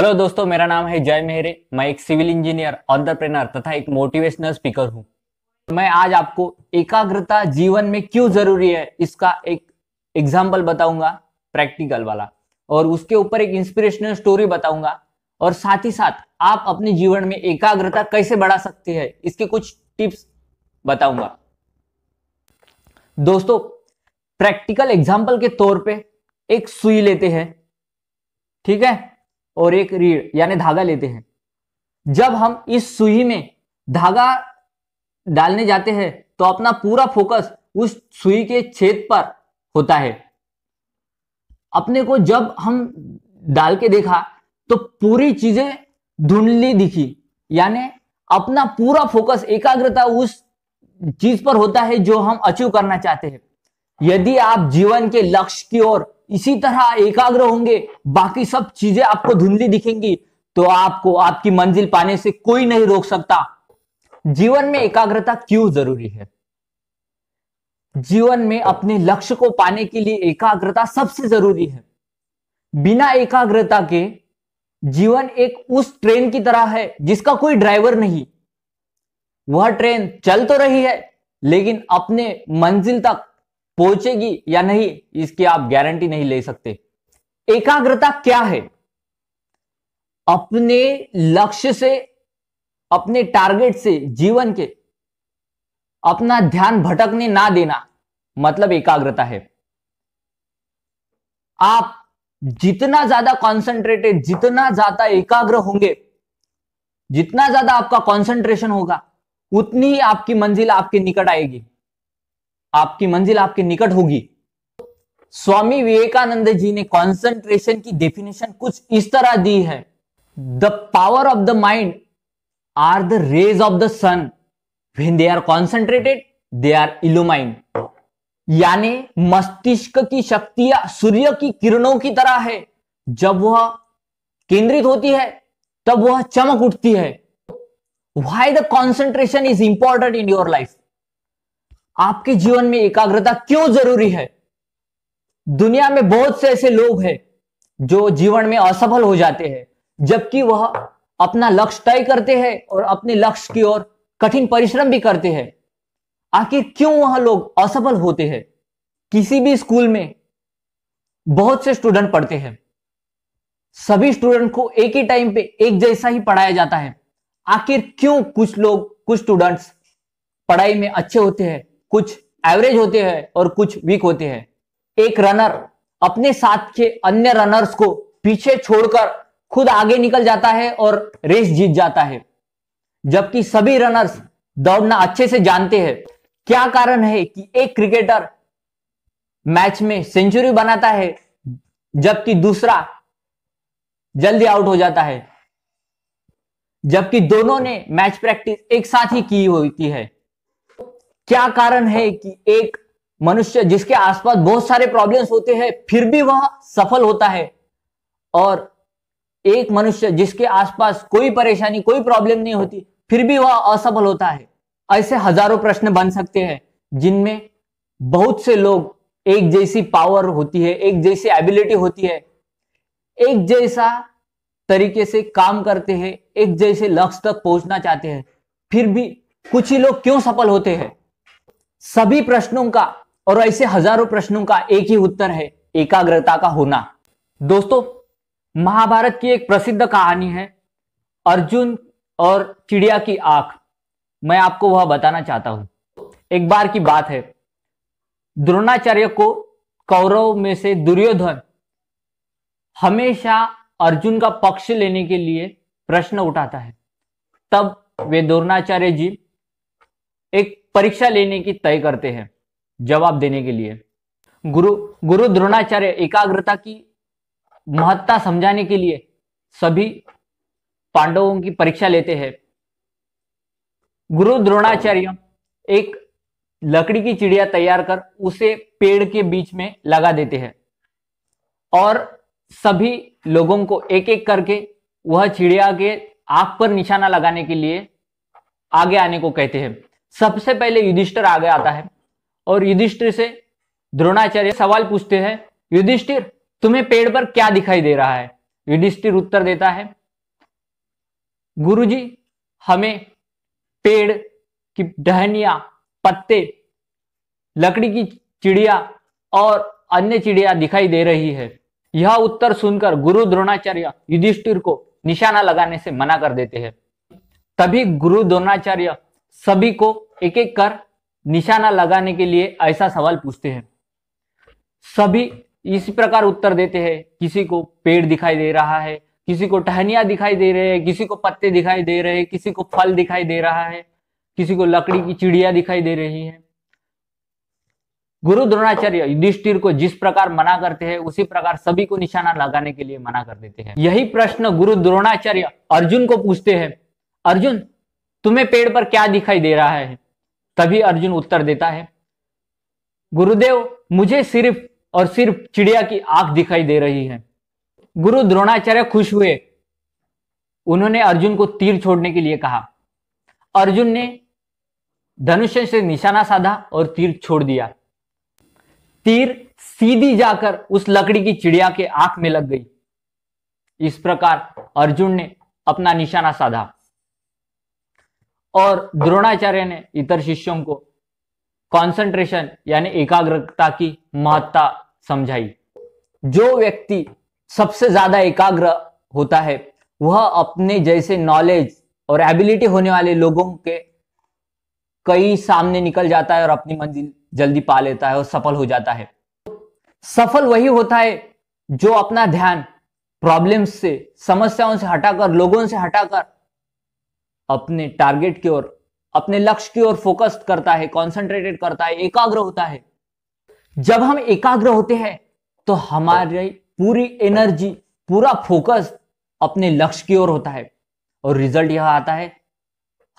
hello दोस्तों मेरा नाम है जय मेहरे मैं एक सिविल इंजीनियर ऑन्टरप्रेनर तथा एक मोटिवेशनल स्पीकर हूँ मैं आज आपको एकाग्रता जीवन में क्यों जरूरी है इसका एक एग्जाम्पल बताऊंगा प्रैक्टिकल वाला और उसके ऊपर एक इंस्पिरेशनल स्टोरी बताऊंगा और साथ ही साथ आप अपने जीवन में एकाग्रता कैसे बढ़ा सकते हैं इसके कुछ टिप्स बताऊंगा दोस्तों प्रैक्टिकल एग्जाम्पल के तौर पे एक सुई लेते हैं ठीक है और एक रीढ़ यानी धागा लेते हैं जब हम इस सुई में धागा डालने जाते हैं तो अपना पूरा फोकस उस सुई के छेद पर होता है अपने को जब हम डाल के देखा तो पूरी चीजें धुंधली दिखी यानी अपना पूरा फोकस एकाग्रता उस चीज पर होता है जो हम अचीव करना चाहते हैं यदि आप जीवन के लक्ष्य की ओर इसी तरह एकाग्र होंगे बाकी सब चीजें आपको धुंधली दिखेंगी तो आपको आपकी मंजिल पाने से कोई नहीं रोक सकता जीवन में एकाग्रता क्यों जरूरी है जीवन में अपने लक्ष्य को पाने के लिए एकाग्रता सबसे जरूरी है बिना एकाग्रता के जीवन एक उस ट्रेन की तरह है जिसका कोई ड्राइवर नहीं वह ट्रेन चल तो रही है लेकिन अपने मंजिल तक पहुंचेगी या नहीं इसकी आप गारंटी नहीं ले सकते एकाग्रता क्या है अपने लक्ष्य से अपने टारगेट से जीवन के अपना ध्यान भटकने ना देना मतलब एकाग्रता है आप जितना ज्यादा कॉन्सेंट्रेटेड जितना ज्यादा एकाग्र होंगे जितना ज्यादा आपका कॉन्सेंट्रेशन होगा उतनी ही आपकी मंजिल आपके निकट आएगी आपकी मंजिल आपके निकट होगी स्वामी विवेकानंद जी ने कॉन्सेंट्रेशन की डेफिनेशन कुछ इस तरह दी है the power of the mind are the rays of the sun when they are concentrated they are illumined यानी मस्तिष्क की शक्तियां सूर्य की किरणों की तरह है जब वह केंद्रित होती है तब वह चमक उठती है why the concentration is important in your life आपके जीवन में एकाग्रता क्यों जरूरी है दुनिया में बहुत से ऐसे लोग हैं जो जीवन में असफल हो जाते हैं जबकि वह अपना लक्ष्य तय करते हैं और अपने लक्ष्य की ओर कठिन परिश्रम भी करते हैं आखिर क्यों वह लोग असफल होते हैं किसी भी स्कूल में बहुत से स्टूडेंट पढ़ते हैं सभी स्टूडेंट को एक ही टाइम पे एक जैसा ही पढ़ाया जाता है आखिर क्यों कुछ लोग कुछ स्टूडेंट्स पढ़ाई में अच्छे होते हैं कुछ एवरेज होते हैं और कुछ वीक होते हैं एक रनर अपने साथ के अन्य रनर्स को पीछे छोड़कर खुद आगे निकल जाता है और रेस जीत जाता है जबकि सभी रनर्स दौड़ना अच्छे से जानते हैं क्या कारण है कि एक क्रिकेटर मैच में सेंचुरी बनाता है जबकि दूसरा जल्दी आउट हो जाता है जबकि दोनों ने मैच प्रैक्टिस एक साथ ही की होती है क्या कारण है कि एक मनुष्य जिसके आसपास बहुत सारे प्रॉब्लम्स होते हैं फिर भी वह सफल होता है और एक मनुष्य जिसके आसपास कोई परेशानी कोई प्रॉब्लम नहीं होती फिर भी वह असफल होता है ऐसे हजारों प्रश्न बन सकते हैं जिनमें बहुत से लोग एक जैसी पावर होती है एक जैसी एबिलिटी होती है एक जैसा तरीके से काम करते हैं एक जैसे लक्ष्य तक पहुंचना चाहते हैं फिर भी कुछ ही लोग क्यों सफल होते हैं सभी प्रश्नों का और ऐसे हजारों प्रश्नों का एक ही उत्तर है एकाग्रता का होना दोस्तों महाभारत की एक प्रसिद्ध कहानी है अर्जुन और चिड़िया की आंख मैं आपको वह बताना चाहता हूं एक बार की बात है द्रोणाचार्य को कौरव में से दुर्योधन हमेशा अर्जुन का पक्ष लेने के लिए प्रश्न उठाता है तब वे द्रोणाचार्य जी एक परीक्षा लेने की तय करते हैं जवाब देने के लिए गुरु गुरु द्रोणाचार्य एकाग्रता की महत्ता समझाने के लिए सभी पांडवों की परीक्षा लेते हैं गुरु द्रोणाचार्य एक लकड़ी की चिड़िया तैयार कर उसे पेड़ के बीच में लगा देते हैं और सभी लोगों को एक एक करके वह चिड़िया के आंख पर निशाना लगाने के लिए आगे आने को कहते हैं सबसे पहले युधिष्ठिर आगे आता है और युधिष्ठिर से द्रोणाचार्य सवाल पूछते हैं युधिष्ठिर तुम्हें पेड़ पर क्या दिखाई दे रहा है युधिष्ठिर उत्तर देता है गुरुजी हमें पेड़ की डहनिया पत्ते लकड़ी की चिड़िया और अन्य चिड़िया दिखाई दे रही है यह उत्तर सुनकर गुरु द्रोणाचार्य युधिष्ठिर को निशाना लगाने से मना कर देते हैं तभी गुरु द्रोणाचार्य सभी को एक एक कर निशाना लगाने के लिए ऐसा सवाल पूछते हैं सभी इसी प्रकार उत्तर देते हैं किसी को पेड़ दिखाई दे रहा है किसी को टहनिया दिखाई दे रहे हैं किसी को पत्ते दिखाई दे रहे हैं किसी को फल दिखाई दे रहा है किसी को लकड़ी की चिड़िया दिखाई दे रही है गुरु द्रोणाचार्य युधिष्ठिर को जिस प्रकार मना करते हैं उसी प्रकार सभी को निशाना लगाने के लिए मना कर देते हैं यही प्रश्न गुरु द्रोणाचार्य अर्जुन को पूछते हैं अर्जुन तुम्हें पेड़ पर क्या दिखाई दे रहा है तभी अर्जुन उत्तर देता है गुरुदेव मुझे सिर्फ और सिर्फ चिड़िया की आंख दिखाई दे रही है गुरु द्रोणाचार्य खुश हुए उन्होंने अर्जुन को तीर छोड़ने के लिए कहा अर्जुन ने धनुष से निशाना साधा और तीर छोड़ दिया तीर सीधी जाकर उस लकड़ी की चिड़िया के आंख में लग गई इस प्रकार अर्जुन ने अपना निशाना साधा और द्रोणाचार्य ने इतर शिष्यों को कंसंट्रेशन यानी एकाग्रता की महत्ता समझाई जो व्यक्ति सबसे ज्यादा एकाग्र होता है वह अपने जैसे नॉलेज और एबिलिटी होने वाले लोगों के कई सामने निकल जाता है और अपनी मंजिल जल्दी पा लेता है और सफल हो जाता है सफल वही होता है जो अपना ध्यान प्रॉब्लम्स से समस्याओं से हटाकर लोगों से हटाकर अपने टारगेट की ओर अपने लक्ष्य की ओर फोकस्ड करता है कॉन्सेंट्रेटेड करता है एकाग्र होता है जब हम एकाग्र होते हैं तो हमारी पूरी एनर्जी पूरा फोकस अपने लक्ष्य की ओर होता है और रिजल्ट यह आता है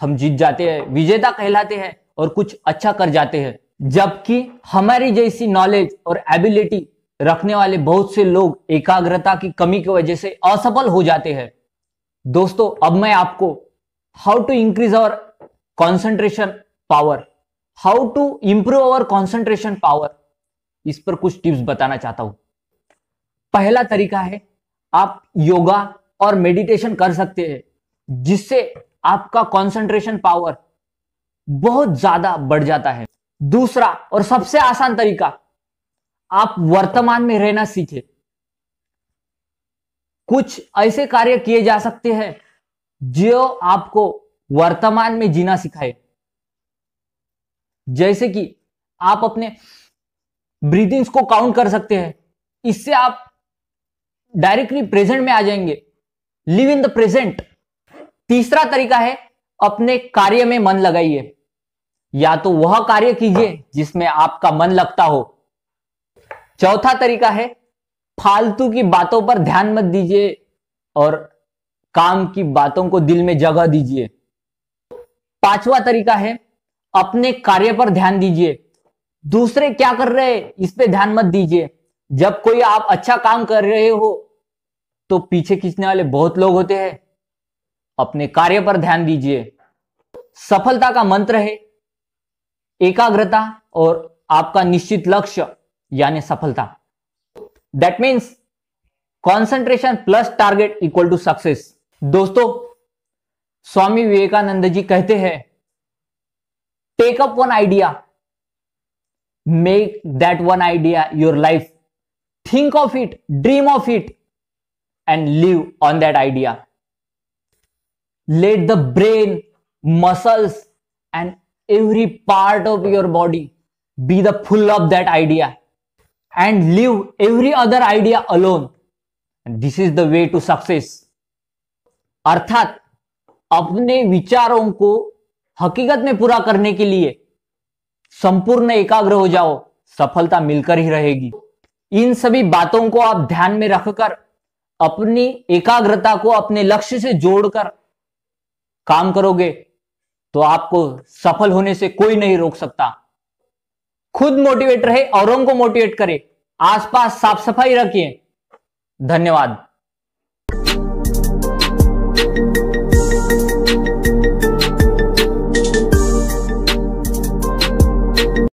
हम जीत जाते हैं विजेता कहलाते हैं और कुछ अच्छा कर जाते हैं जबकि हमारी जैसी नॉलेज और एबिलिटी रखने वाले बहुत से लोग एकाग्रता की कमी की वजह से असफल हो जाते हैं दोस्तों अब मैं आपको how to increase our concentration power how to improve our concentration power इस पर कुछ टिप्स बताना चाहता हूं पहला तरीका है आप योगा और मेडिटेशन कर सकते हैं जिससे आपका कंसंट्रेशन पावर बहुत ज्यादा बढ़ जाता है दूसरा और सबसे आसान तरीका आप वर्तमान में रहना सीखे कुछ ऐसे कार्य किए जा सकते हैं जो आपको वर्तमान में जीना सिखाए जैसे कि आप अपने ब्रीदिंग्स को काउंट कर सकते हैं इससे आप डायरेक्टली प्रेजेंट में आ जाएंगे लिव इन द प्रेजेंट तीसरा तरीका है अपने कार्य में मन लगाइए या तो वह कार्य कीजिए जिसमें आपका मन लगता हो चौथा तरीका है फालतू की बातों पर ध्यान मत दीजिए और काम की बातों को दिल में जगह दीजिए पांचवा तरीका है अपने कार्य पर ध्यान दीजिए दूसरे क्या कर रहे हैं इस पे ध्यान मत दीजिए जब कोई आप अच्छा काम कर रहे हो तो पीछे खींचने वाले बहुत लोग होते हैं अपने कार्य पर ध्यान दीजिए सफलता का मंत्र है एकाग्रता और आपका निश्चित लक्ष्य यानी सफलता that means concentration plus target equal to success दोस्तों स्वामी विवेकानंद जी कहते हैं take up one idea make that one idea your life think of it dream of it and live on that idea let the brain muscles and every part of your body be the full of that idea and leave every other idea alone and this is the way to success अर्थात अपने विचारों को हकीकत में पूरा करने के लिए संपूर्ण एकाग्र हो जाओ सफलता मिलकर ही रहेगी इन सभी बातों को आप ध्यान में रखकर अपनी एकाग्रता को अपने लक्ष्य से जोड़कर काम करोगे तो आपको सफल होने से कोई नहीं रोक सकता खुद मोटिवेट रहे औरों को मोटिवेट करे आसपास साफ सफाई रखिए धन्यवाद